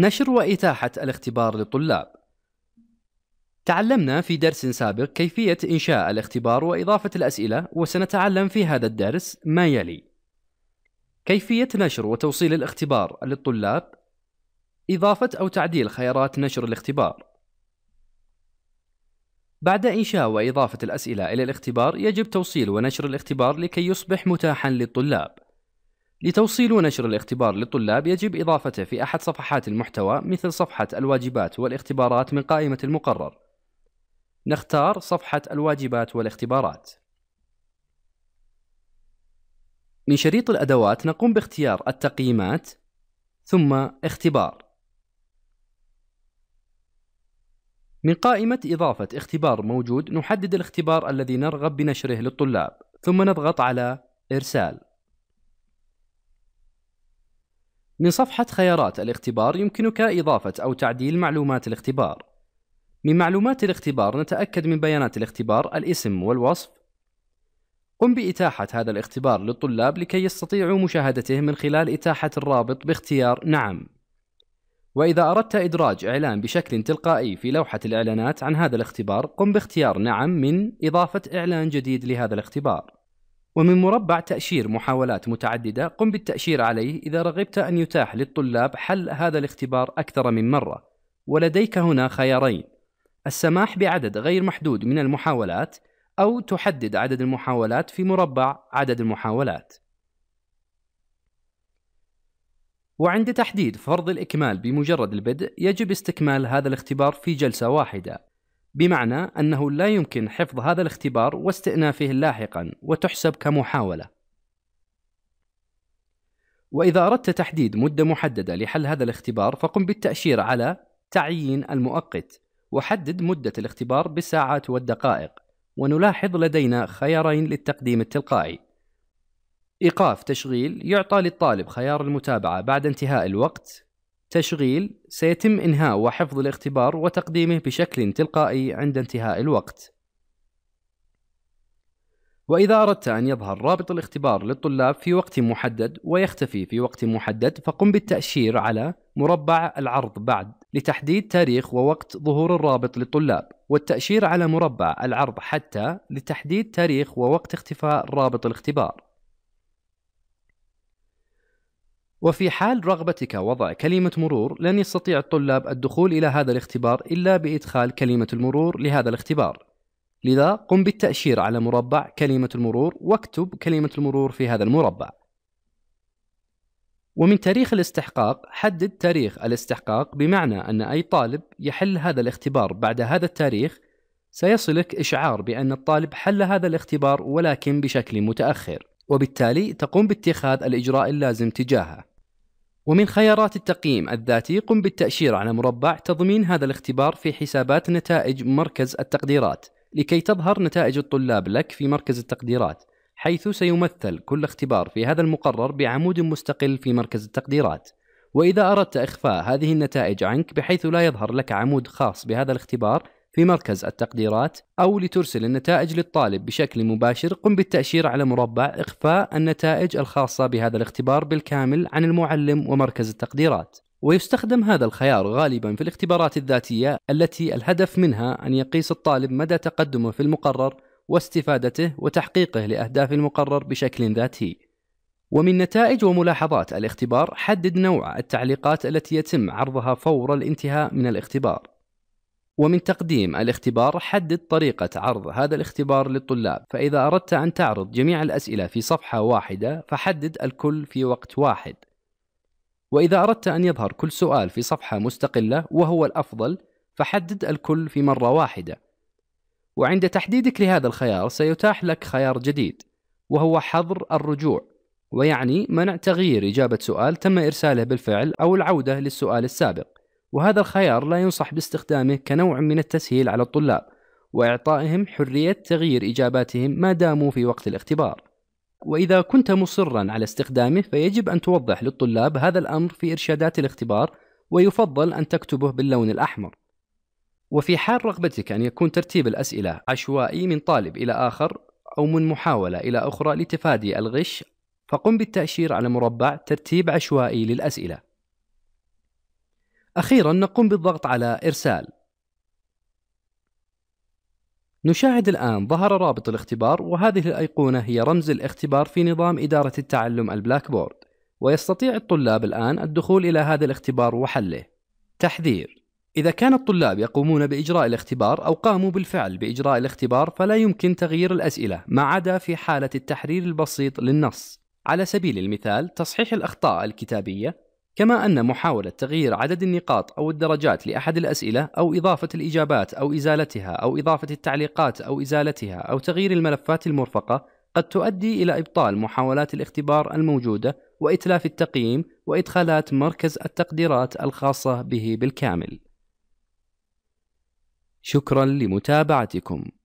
نشر وإتاحة الاختبار للطلاب تعلمنا في درس سابق كيفية إنشاء الاختبار وإضافة الأسئلة وسنتعلم في هذا الدرس ما يلي كيفية نشر وتوصيل الاختبار للطلاب إضافة أو تعديل خيارات نشر الاختبار بعد إنشاء وإضافة الأسئلة إلى الاختبار يجب توصيل ونشر الاختبار لكي يصبح متاحا للطلاب لتوصيل ونشر الاختبار للطلاب يجب إضافته في أحد صفحات المحتوى مثل صفحة الواجبات والاختبارات من قائمة المقرر. نختار صفحة الواجبات والاختبارات. من شريط الأدوات نقوم باختيار التقييمات ثم اختبار. من قائمة إضافة اختبار موجود نحدد الاختبار الذي نرغب بنشره للطلاب ثم نضغط على إرسال. من صفحة خيارات الاختبار يمكنك إضافة أو تعديل معلومات الاختبار. من معلومات الاختبار نتأكد من بيانات الاختبار الاسم والوصف. قم بإتاحة هذا الاختبار للطلاب لكي يستطيعوا مشاهدته من خلال إتاحة الرابط باختيار نعم. وإذا أردت إدراج إعلان بشكل تلقائي في لوحة الإعلانات عن هذا الاختبار، قم باختيار نعم من إضافة إعلان جديد لهذا الاختبار. ومن مربع تأشير محاولات متعددة قم بالتأشير عليه إذا رغبت أن يتاح للطلاب حل هذا الاختبار أكثر من مرة ولديك هنا خيارين السماح بعدد غير محدود من المحاولات أو تحدد عدد المحاولات في مربع عدد المحاولات وعند تحديد فرض الإكمال بمجرد البدء يجب استكمال هذا الاختبار في جلسة واحدة بمعنى أنه لا يمكن حفظ هذا الاختبار واستئنافه لاحقا وتحسب كمحاولة وإذا أردت تحديد مدة محددة لحل هذا الاختبار فقم بالتأشير على تعيين المؤقت وحدد مدة الاختبار بالساعات والدقائق ونلاحظ لدينا خيارين للتقديم التلقائي إيقاف تشغيل يعطى للطالب خيار المتابعة بعد انتهاء الوقت تشغيل سيتم إنهاء وحفظ الاختبار وتقديمه بشكل تلقائي عند انتهاء الوقت. وإذا أردت أن يظهر رابط الاختبار للطلاب في وقت محدد ويختفي في وقت محدد فقم بالتأشير على مربع العرض بعد لتحديد تاريخ ووقت ظهور الرابط للطلاب والتأشير على مربع العرض حتى لتحديد تاريخ ووقت اختفاء رابط الاختبار وفي حال رغبتك وضع كلمة مرور لن يستطيع الطلاب الدخول إلى هذا الاختبار إلا بإدخال كلمة المرور لهذا الاختبار لذا قم بالتأشير على مربع كلمة المرور واكتب كلمة المرور في هذا المربع ومن تاريخ الاستحقاق حدد تاريخ الاستحقاق بمعنى أن أي طالب يحل هذا الاختبار بعد هذا التاريخ سيصلك إشعار بأن الطالب حل هذا الاختبار ولكن بشكل متأخر وبالتالي تقوم باتخاذ الإجراء اللازم تجاهه ومن خيارات التقييم الذاتي قم بالتأشير على مربع تضمين هذا الاختبار في حسابات نتائج مركز التقديرات لكي تظهر نتائج الطلاب لك في مركز التقديرات حيث سيمثل كل اختبار في هذا المقرر بعمود مستقل في مركز التقديرات وإذا أردت إخفاء هذه النتائج عنك بحيث لا يظهر لك عمود خاص بهذا الاختبار في مركز التقديرات أو لترسل النتائج للطالب بشكل مباشر قم بالتأشير على مربع إخفاء النتائج الخاصة بهذا الاختبار بالكامل عن المعلم ومركز التقديرات ويستخدم هذا الخيار غالبا في الاختبارات الذاتية التي الهدف منها أن يقيس الطالب مدى تقدمه في المقرر واستفادته وتحقيقه لأهداف المقرر بشكل ذاتي ومن نتائج وملاحظات الاختبار حدد نوع التعليقات التي يتم عرضها فور الانتهاء من الاختبار ومن تقديم الاختبار حدد طريقة عرض هذا الاختبار للطلاب فإذا أردت أن تعرض جميع الأسئلة في صفحة واحدة فحدد الكل في وقت واحد وإذا أردت أن يظهر كل سؤال في صفحة مستقلة وهو الأفضل فحدد الكل في مرة واحدة وعند تحديدك لهذا الخيار سيتاح لك خيار جديد وهو حظر الرجوع ويعني منع تغيير إجابة سؤال تم إرساله بالفعل أو العودة للسؤال السابق وهذا الخيار لا ينصح باستخدامه كنوع من التسهيل على الطلاب وإعطائهم حرية تغيير إجاباتهم ما داموا في وقت الاختبار وإذا كنت مصرا على استخدامه فيجب أن توضح للطلاب هذا الأمر في إرشادات الاختبار ويفضل أن تكتبه باللون الأحمر وفي حال رغبتك أن يكون ترتيب الأسئلة عشوائي من طالب إلى آخر أو من محاولة إلى أخرى لتفادي الغش فقم بالتأشير على مربع ترتيب عشوائي للأسئلة أخيرا نقوم بالضغط على إرسال نشاهد الآن ظهر رابط الاختبار وهذه الأيقونة هي رمز الاختبار في نظام إدارة التعلم البلاك بورد ويستطيع الطلاب الآن الدخول إلى هذا الاختبار وحله تحذير إذا كان الطلاب يقومون بإجراء الاختبار أو قاموا بالفعل بإجراء الاختبار فلا يمكن تغيير الأسئلة ما عدا في حالة التحرير البسيط للنص على سبيل المثال تصحيح الأخطاء الكتابية كما أن محاولة تغيير عدد النقاط أو الدرجات لأحد الأسئلة أو إضافة الإجابات أو إزالتها أو إضافة التعليقات أو إزالتها أو تغيير الملفات المرفقة قد تؤدي إلى إبطال محاولات الاختبار الموجودة وإتلاف التقييم وإدخالات مركز التقديرات الخاصة به بالكامل. شكرا لمتابعتكم